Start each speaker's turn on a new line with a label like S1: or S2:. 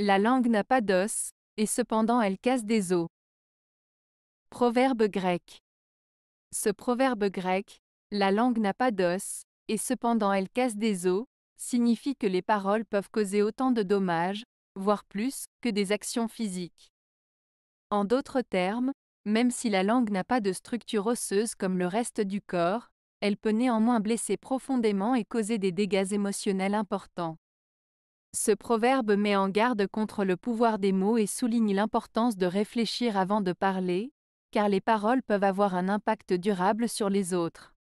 S1: La langue n'a pas d'os, et cependant elle casse des os. Proverbe grec. Ce proverbe grec, la langue n'a pas d'os, et cependant elle casse des os, signifie que les paroles peuvent causer autant de dommages, voire plus, que des actions physiques. En d'autres termes, même si la langue n'a pas de structure osseuse comme le reste du corps, elle peut néanmoins blesser profondément et causer des dégâts émotionnels importants. Ce proverbe met en garde contre le pouvoir des mots et souligne l'importance de réfléchir avant de parler, car les paroles peuvent avoir un impact durable sur les autres.